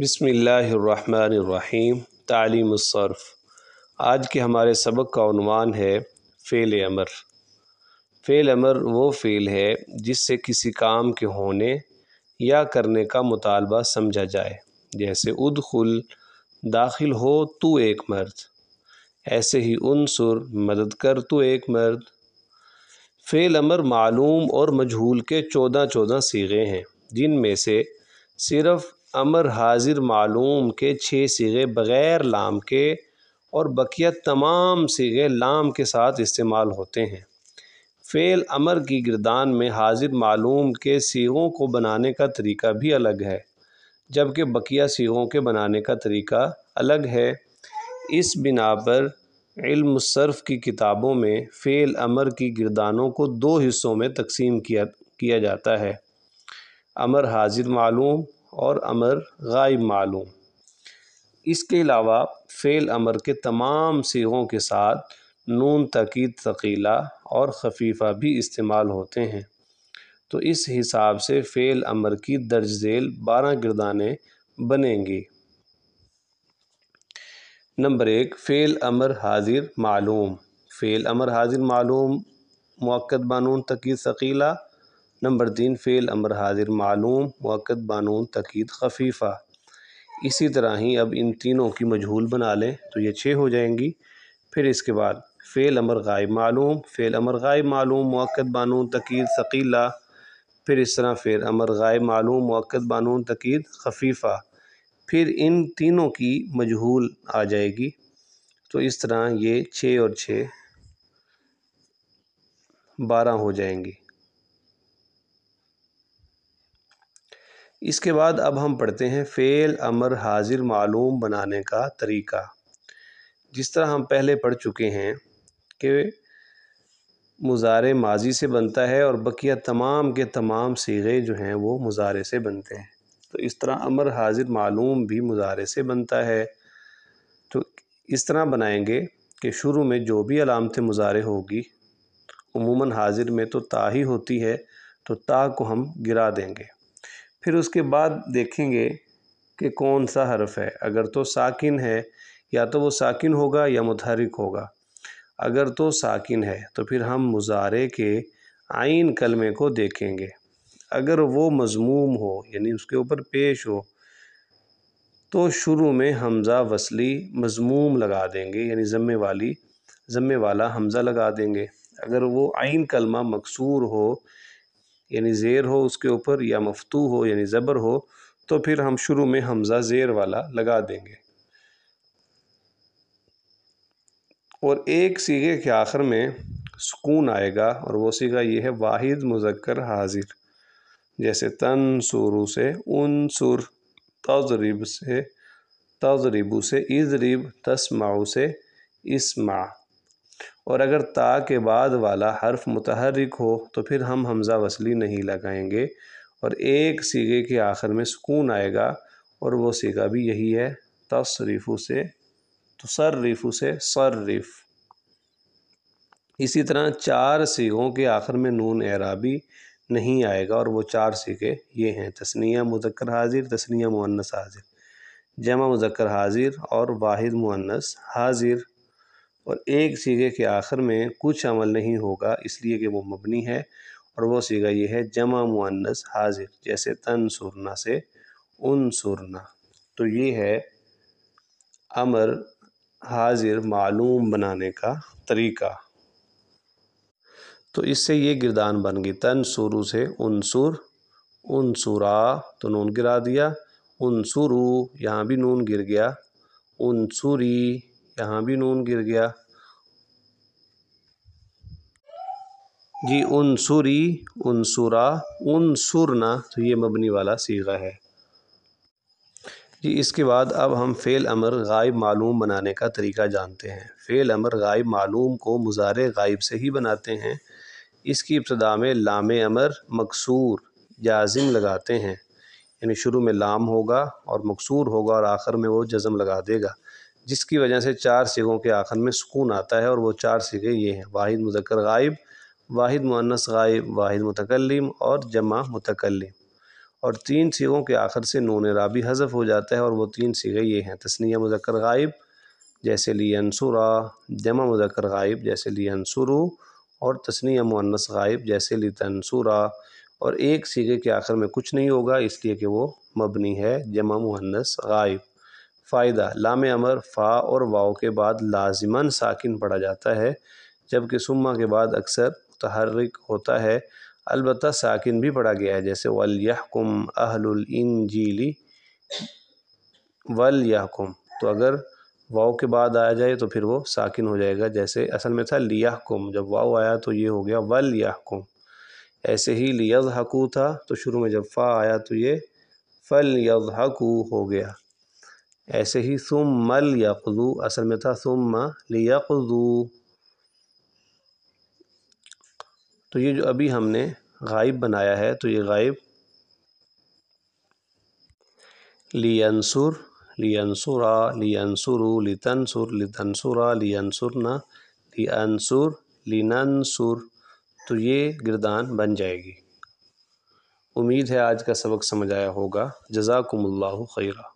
बसमीम तालीम सर्फ़ आज के हमारे सबक का अनवान है फ़ेल अमर फ़ेल अमर वो फ़ेल है जिससे किसी काम के होने या करने का मुतालबा समझा जाए जैसे उदखुल दाखिल हो तो एक मर्द ऐसे ही उनसुर मदद कर तो एक मर्द फ़ेल अमर मालूम और मजहूल के चौदह चौदह सीगे हैं जिनमें से सिर्फ़ अमर हाजिर मालूम के छः सिगे बग़ैर लाम के और बकिया तमाम सिगे लाम के साथ इस्तेमाल होते हैं फ़ेल अमर की गिरदान में हाजिर मालूम के सीगों को बनाने का तरीका भी अलग है जबकि बकिया सीगों के बनाने का तरीका अलग है इस बिना पर इल्म सर्फ की किताबों में फ़ेल अमर की गिरदानों को दो हिस्सों में तकसीम किया किया जाता है अमर हाजिर मालूम और अमर गायब मालूम इसके अलावा फ़ेल अमर के तमाम सीगों के साथ नून तकीद तकीला और खफीफा भी इस्तेमाल होते हैं तो इस हिसाब से फ़ेल अमर की दर्ज झेल बारह गिरदाने बनेंगी नंबर एक फ़ेल अमर हाजिर मालूम फ़ेल अमर हाजिर मालूम मक्द बानून तकीद शकीला नंबर तीन फ़ेल अमर हाजिर मालूम मौक़ बानून तकीद खफीफ़ा इसी तरह ही अब इन तीनों की मजहूल बना लें तो ये छः हो जाएंगी फिर इसके बाद फ़ेल अमर गायब मालूम फ़ेल अमर गायब मालूम मौक़ बानून तकीद शकीला फिर इस तरह फ़ेल अमर गायब मालूम मौक़ बानून तकीद खफीफ़ा फिर इन तीनों की मजहूल आ जाएगी तो इस तरह ये छः और छः बारह हो जाएंगी इसके बाद अब हम पढ़ते हैं फ़ेल अमर हाजिर मालूम बनाने का तरीका जिस तरह हम पहले पढ़ चुके हैं कि मुजारे माजी से बनता है और बकिया तमाम के तमाम सीगे जो हैं वो मुजारे से बनते हैं तो इस तरह अमर हाजिर मालूम भी मुजारे से बनता है तो इस तरह बनाएंगे कि शुरू में जो भी अलामत मुजारे होगी उमूमन हाजिर में तो ता ही होती है तो ता को हम गिरा देंगे फिर उसके बाद देखेंगे कि कौन सा हरफ है अगर तो साकिन है या तो वो साकिन होगा या मुतहरक होगा अगर तो साकिन है तो फिर हम मुजारे के आइन कलमे को देखेंगे अगर वो मजमूम हो यानी उसके ऊपर पेश हो तो शुरू में हमज़ा वसली मजमूम लगा देंगे यानी ज़म्मे वाली ज़म्मे वाला हमज़ा लगा देंगे अगर वो आइन कलमा मकसूर हो यानी ज़ेर हो उसके ऊपर या मफतू हो यानी ज़बर हो तो फिर हम शुरू में हमज़ा ज़ेर वाला लगा देंगे और एक सीगे के आखिर में सुकून आएगा और वो सीगा ये है वाहिद मुजक्कर हाजिर जैसे तन सुरू से उन सुर तजरिब से तजरिबू से इजरिब तस्माऊ से इसमा और अगर ता के बाद वाला हर्फ मुतहरक हो तो फिर हम हमज़ा वसली नहीं लगाएंगे और एक सीगे के आखिर में सुकून आएगा और वो सीगा भी यही है तसरीफ़ू से तो तसररीफ़ू से सर्रिफ इसी तरह चार सीगों के आखिर में नून एराबी नहीं आएगा और वो चार सीगे ये हैं तस्निया मुजक्र हाजिर तस्निया मुअन्नस हाजिर जमा मुजक्र हाजिर और वाहिद मुअन्नस हाजिर और एक सीगे के आखिर में कुछ अमल नहीं होगा इसलिए कि वो मबनी है और वो सीगा ये है जमा मुअन्नस हाजिर जैसे तन सुरना से उन सुरना तो ये है अमर हाजिर मालूम बनाने का तरीका तो इससे ये गिरदान बन गई तन सुरु से उनसुर उनसुरा तो नून गिरा दिया उनसुरु यहाँ भी नून गिर गया उनसुरी यहाँ भी नून गिर गया जी उनसुरी उनसुरा उनसुरना तो ये मबनी वाला सीगा है जी इसके बाद अब हम फ़ेल अमर गायब मालूम बनाने का तरीका जानते हैं फ़ेल अमर गायब मालूम को मुजार गायब से ही बनाते हैं इसकी इब्तदा में लाम अमर मकसूर जाजिम लगाते हैं यानी शुरू में लाम होगा और मकसूर होगा और आखिर में वो जज़म लगा देगा जिसकी वजह से चार सिगों के आखिर में सुकून आता है और वो चार सिगे ये हैं वाहिद मुजक्र गायब वाहिद मुअन्नस गायब वाहिद मुतकलम और जमा मुतकलम और तीन सिगों के आखिर से नून राबी हज़फ हो जाता है और वो तीन सिगे ये हैं तस्निया मुजक्र गायब जैसे लियनसुरा जमा मुजक्र गायब जैसे लियनसुरु और तस्निया मुअन्नस गायब जैसे लितनसुरा और एक सीगे के आखिर में कुछ नहीं होगा इसलिए कि वो मबनी है जमा मुहन्नस गायब फ़ायदा लाम अमर फ़ा और वाओ के बाद लाजमन साकिन पढ़ा जाता है जबकि सुम्मा के बाद अक्सर तहरक होता है अलबत् साकिन भी पढ़ा गया है जैसे वलयकुम वल वलयकुम तो अगर वाओ के बाद आया जाए तो फिर वो साकिन हो जाएगा जैसे असल में था लियाकुम जब वाओ आया तो ये हो गया वल ऐसे ही लियज हकू था तो शुरू में जब फ़ा आया तो ये फ़ल यज हकू हो गया ऐसे ही सुम मल यकजू असल में था सुम लियकजू तो ये जो अभी हमने गायब बनाया है तो ये गायब लियनसुर लियनसुरा लियनसुरु लितनसुर लितनसुरा लियनसुरना लियनसुर लिनसुर तो ये गिरदान बन जाएगी उम्मीद है आज का सबक समझ आया होगा जजाकुम्ला खैरा